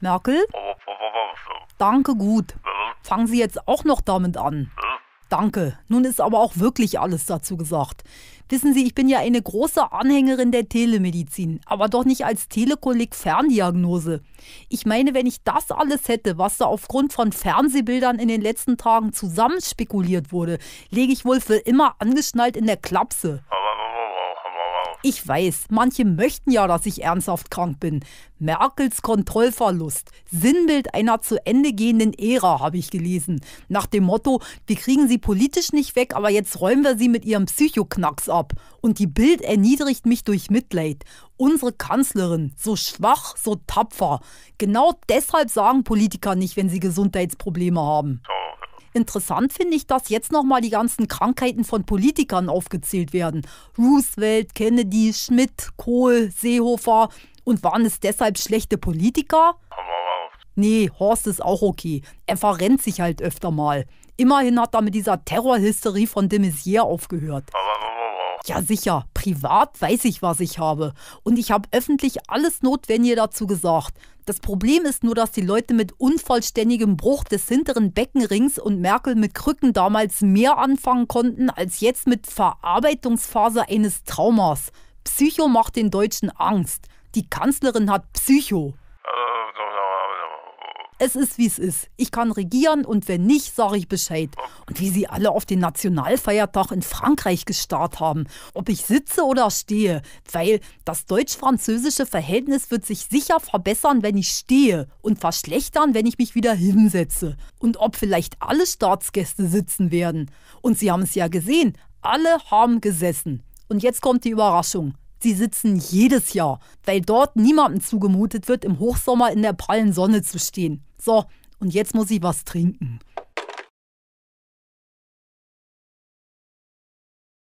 Merkel? Danke gut. Fangen Sie jetzt auch noch damit an. Danke. Nun ist aber auch wirklich alles dazu gesagt. Wissen Sie, ich bin ja eine große Anhängerin der Telemedizin, aber doch nicht als telekolleg ferndiagnose Ich meine, wenn ich das alles hätte, was da aufgrund von Fernsehbildern in den letzten Tagen zusammenspekuliert wurde, lege ich wohl für immer angeschnallt in der Klapse. Aber ich weiß, manche möchten ja, dass ich ernsthaft krank bin. Merkels Kontrollverlust, Sinnbild einer zu Ende gehenden Ära, habe ich gelesen. Nach dem Motto, wir kriegen sie politisch nicht weg, aber jetzt räumen wir sie mit ihrem Psychoknacks ab. Und die Bild erniedrigt mich durch Mitleid. Unsere Kanzlerin, so schwach, so tapfer. Genau deshalb sagen Politiker nicht, wenn sie Gesundheitsprobleme haben. So. Interessant finde ich, dass jetzt nochmal die ganzen Krankheiten von Politikern aufgezählt werden. Roosevelt, Kennedy, Schmidt, Kohl, Seehofer. Und waren es deshalb schlechte Politiker? Nee, Horst ist auch okay. Er verrennt sich halt öfter mal. Immerhin hat er mit dieser Terrorhysterie von de Maizière aufgehört. Aber ja, sicher. Privat weiß ich, was ich habe. Und ich habe öffentlich alles Notwendige dazu gesagt. Das Problem ist nur, dass die Leute mit unvollständigem Bruch des hinteren Beckenrings und Merkel mit Krücken damals mehr anfangen konnten, als jetzt mit Verarbeitungsphase eines Traumas. Psycho macht den Deutschen Angst. Die Kanzlerin hat Psycho es ist wie es ist. Ich kann regieren und wenn nicht, sage ich Bescheid. Und wie sie alle auf den Nationalfeiertag in Frankreich gestarrt haben. Ob ich sitze oder stehe. Weil das deutsch-französische Verhältnis wird sich sicher verbessern, wenn ich stehe und verschlechtern, wenn ich mich wieder hinsetze. Und ob vielleicht alle Staatsgäste sitzen werden. Und sie haben es ja gesehen. Alle haben gesessen. Und jetzt kommt die Überraschung. Sie sitzen jedes Jahr, weil dort niemandem zugemutet wird, im Hochsommer in der prallen Sonne zu stehen. So, und jetzt muss ich was trinken.